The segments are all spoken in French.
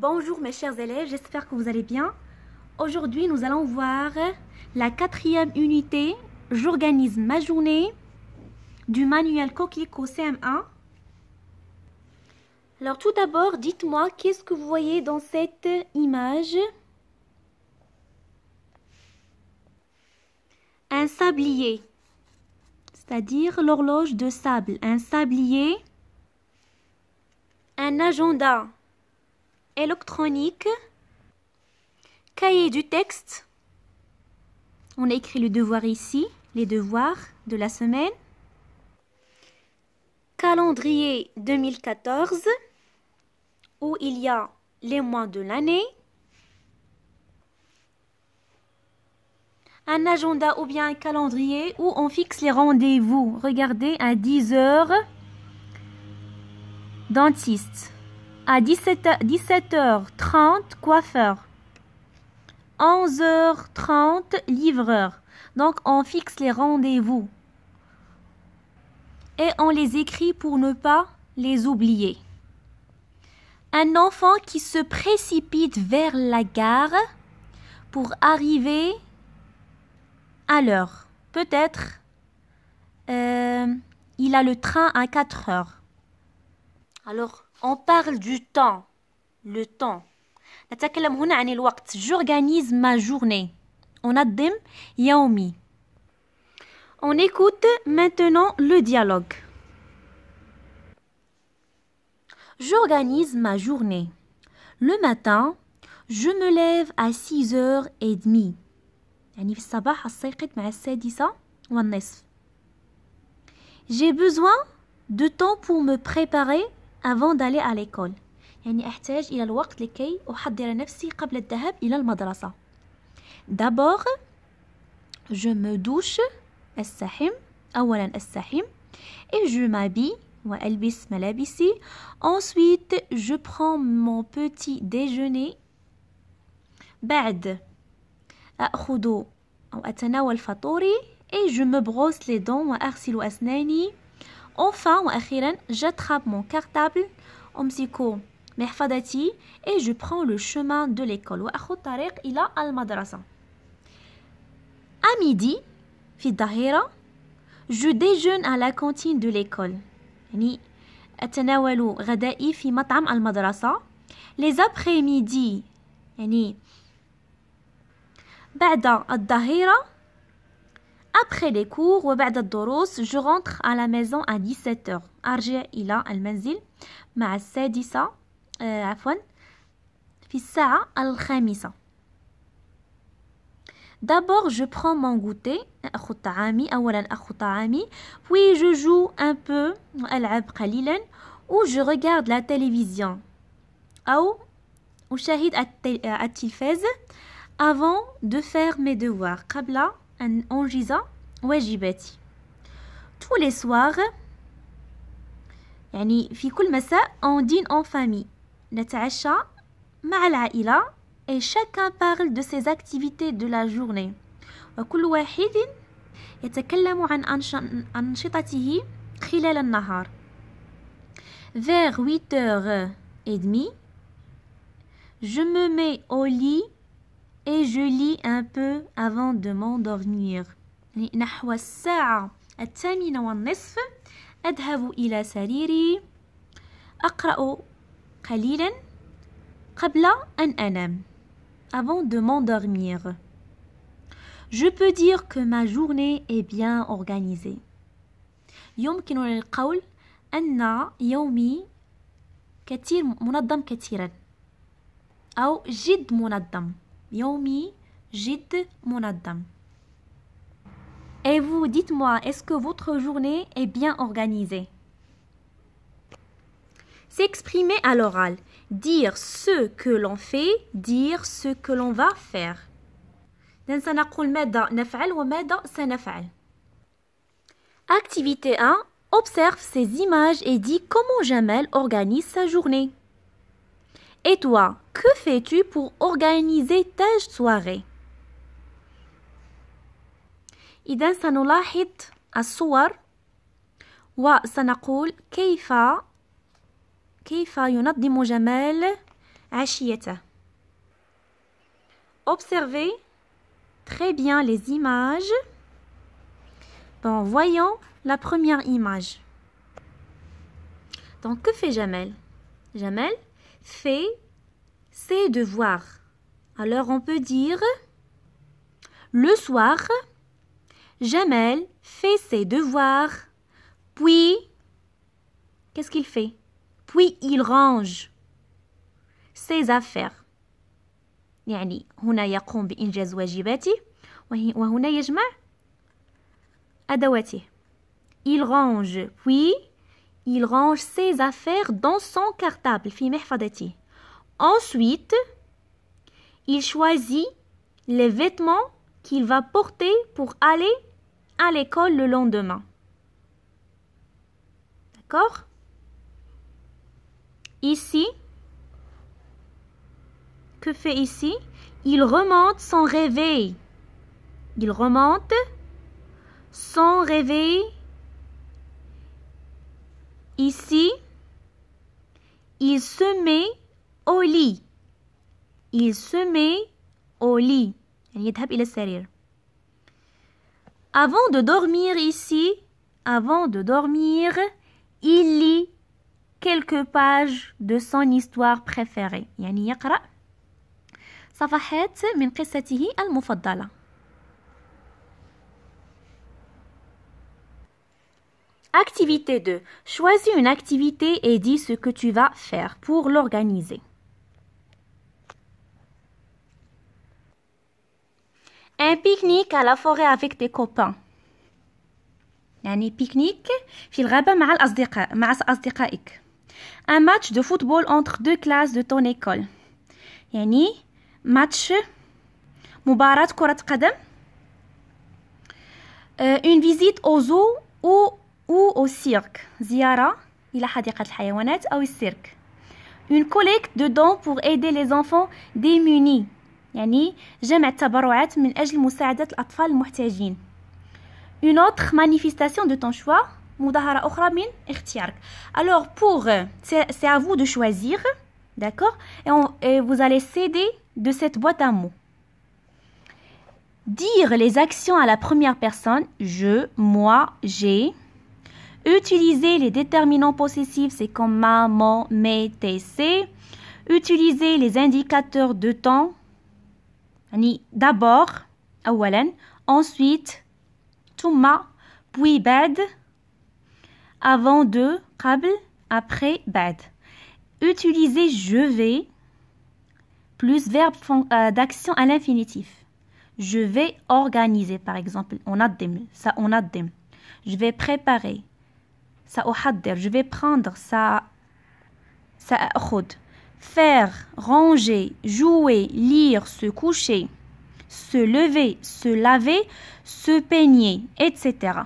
Bonjour mes chers élèves, j'espère que vous allez bien. Aujourd'hui, nous allons voir la quatrième unité « J'organise ma journée » du manuel Coquelicot CM1. Alors tout d'abord, dites-moi qu'est-ce que vous voyez dans cette image Un sablier, c'est-à-dire l'horloge de sable. Un sablier, un agenda électronique, cahier du texte. On écrit le devoir ici, les devoirs de la semaine. Calendrier 2014, où il y a les mois de l'année. un agenda ou bien un calendrier où on fixe les rendez-vous. Regardez, à 10 heures. dentiste. À 17, h 30 coiffeur. 11h30, livreur. Donc, on fixe les rendez-vous. Et on les écrit pour ne pas les oublier. Un enfant qui se précipite vers la gare pour arriver à l'heure. Peut-être euh, il a le train à 4 heures. Alors, on parle du temps. Le temps. J'organise ma journée. On dit « yaomi. On écoute maintenant le dialogue. J'organise ma journée. Le matin, je me lève à 6h30. J'ai besoin de temps pour me préparer avant d'aller à l'école يعني أحتاج إلى الوقت لكي أحضر نفسي قبل الذهاب إلى المدرسة d'abord je me douche أستحم أولا أستحم et je m'habille وألبس ملابسي ensuite je prends mon petit déjeuner بعد أخذ أو أتناول فطوري et je me brosse les dents وأغسل أسناني Enfin وأخيرا j'attrape mon cartable أمسك محفظتي et je prends le chemin de l'école وأخذ طريق إلى المدرسة. À midi في الظهيرة je déjeune à la cantine de l'école يعني أتناول غدائي في مطعم المدرسة. Les après-midi يعني بعد الظهيرة Après les cours, je rentre à la maison à 17h. أرجع إلى المنزل مع السادسة عفوا في al-khamisa. D'abord, je prends mon goûter. اخذ طعامي اولا اخذ طعامي. Puis je joue un peu العب قليلا. Ou je regarde la télévision. أو أشاهد التلفاز avant de faire mes devoirs. قبل أنجز واجباتي tous les soirs يعني في كل مساء on dîne en famille نتعشى مع العائلة et chacun parle de ses activités de la journée et وكل واحد يتكلم عن أنشطته خلال النهار vers 8h30 je me mets au lit et je lis un peu avant de m'endormir. نحو الساعة الثامنة والنصف أذهب إلى سريري أقرأ قليلا قبل أن أنام avant de m'endormir. Je peux dire que ma journée est bien organisée. يمكن القول أن يومي كثير منظم كثيرا Yomi Et vous, dites-moi, est-ce que votre journée est bien organisée S'exprimer à l'oral, dire ce que l'on fait, dire ce que l'on va faire. Activité 1. Observe ces images et dis comment Jamel organise sa journée. Et toi, que fais-tu pour organiser ta soirée et إذا سنلاحظ الصور وسنقول كيف كيف ينظم جمال عشيته Observez très bien les images. Bon, voyons la première image. Donc, que fait Jamel Jamel fait ses devoirs. Alors on peut dire le soir, Jamel fait ses devoirs. Puis, qu'est-ce qu'il fait Puis il range ses affaires. يعني Il range, puis il range ses affaires dans son cartable, Ensuite, il choisit les vêtements qu'il va porter pour aller à l'école le lendemain. D'accord Ici, que fait ici Il remonte son réveil. Il remonte son réveil Ici, il se met au lit. Il se met au lit. Avant de dormir ici, avant de dormir, il lit quelques pages de son histoire préférée. يعني يقرأ صفحات من قصته Activité 2. Choisis une activité et dis ce que tu vas faire pour l'organiser. Un pique-nique à la forêt avec tes copains. Un pique-nique Un match de football entre deux classes de ton école. Un match euh, Une visite au zoo ou ou au cirque. Ziara, il a ou au cirque. Une collecte de dons pour aider les enfants démunis. yani, جمع tabarouat, من أجل مساعدة الأطفال المحتاجين. Une autre manifestation de ton choix, مظاهرة أخرى min, اختيارك. Alors pour, c'est à vous de choisir, d'accord et, et vous allez céder de cette boîte à mots. Dire les actions à la première personne, je, moi, j'ai. Utiliser les déterminants possessifs, c'est comme ma, mon, tes, c'est. Utiliser les indicateurs de temps. D'abord, ensuite, ma, puis bad, avant de, qabl, après bad. Utiliser je vais plus verbe euh, d'action à l'infinitif. Je vais organiser, par exemple, on a ça on a Je vais préparer je vais prendre ça route. faire ranger jouer lire se coucher se lever se laver se peigner etc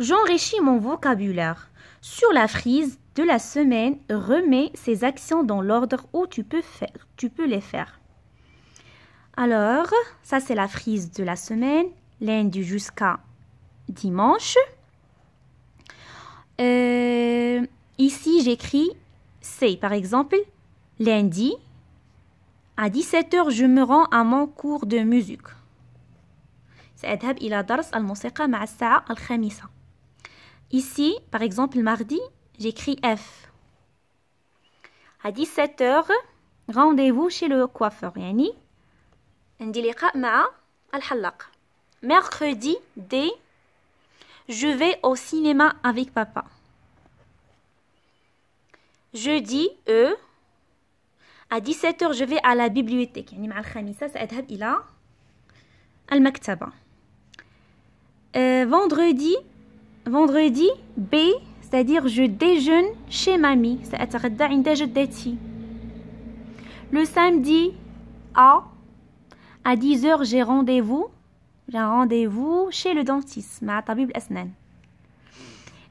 J'enrichis mon vocabulaire. Sur la frise de la semaine, remets ces actions dans l'ordre où tu peux, faire, tu peux les faire. Alors, ça c'est la frise de la semaine, lundi jusqu'à dimanche. Ici, j'écris c'est. Par exemple, lundi, à 17h, je me rends à mon cours de musique. سأذهب إلى درس الموسيقى مع الساعة الخامسة. Ici, par exemple, mardi, j'écris F. À 17h, rendez-vous chez le coiffeur. يعني عندي مع الحلاق. Mercredi, D, je vais au cinéma avec papa jeudi, E, à 17h, je vais à la bibliothèque. يعني مع الخامسة سأذهب إلى à euh, vendredi, vendredi, B, c'est-à-dire je déjeune chez mamie. سأتغدى عند جدتي. Le samedi, A, à 10h, j'ai rendez-vous. J'ai rendez-vous chez le dentiste, مع طبيب الأسنان.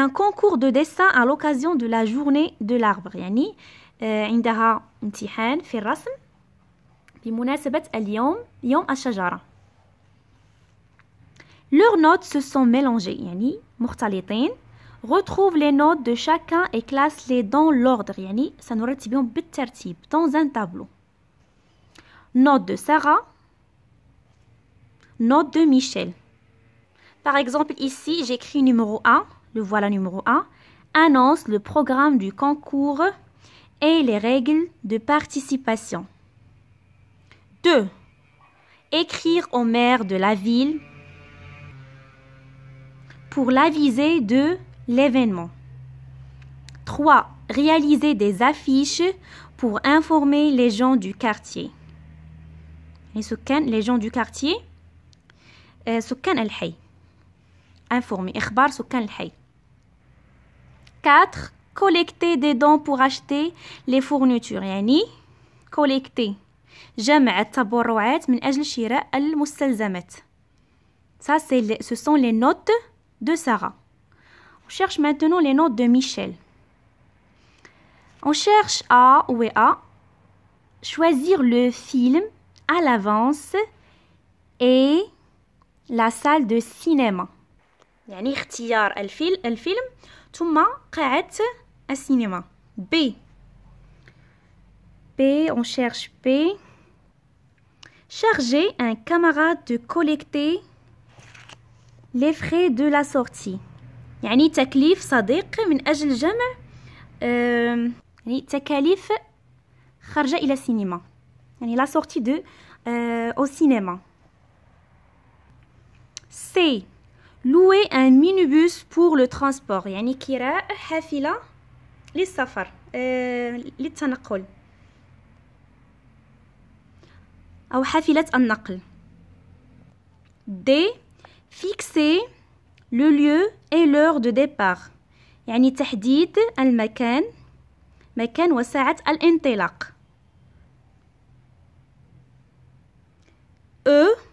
un concours de dessin à l'occasion de la journée de l'arbre يعني euh, عندها امتحان في الرسم بمناسبة اليوم يوم الشجرة Leurs notes se sont mélangées Yani, مختلطين Retrouve les notes de chacun et classe-les dans l'ordre يعني سنرتبهم بالترتيب dans un tableau Note de Sarah Note de Michel Par exemple ici j'écris numéro 1 le voilà numéro 1, annonce le programme du concours et les règles de participation. 2. Écrire au maire de la ville pour l'aviser de l'événement. 3. Réaliser des affiches pour informer les gens du quartier. les gens du quartier. Euh, informer 4. Collecter des dons pour acheter les fournitures يعني collecter جمع التبرعات من Ça, ce sont les notes de Sarah. On cherche maintenant les notes de Michel. On cherche à ou à choisir le film à l'avance et la salle de cinéma. يعني اختيار الفيلم tout le a cinéma. B. B. On cherche B. Charger un camarade de collecter les frais de la sortie. Il y a un taclif, ça dit, il a un taclif a cinéma. Il a sorti de au cinéma. C. C. louer un minibus pour le transport يعني كراء حافلة للسفر آه، للتنقل أو حافلة النقل D fixer le lieu et l'heure de départ يعني تحديد المكان مكان وساعة الانطلاق E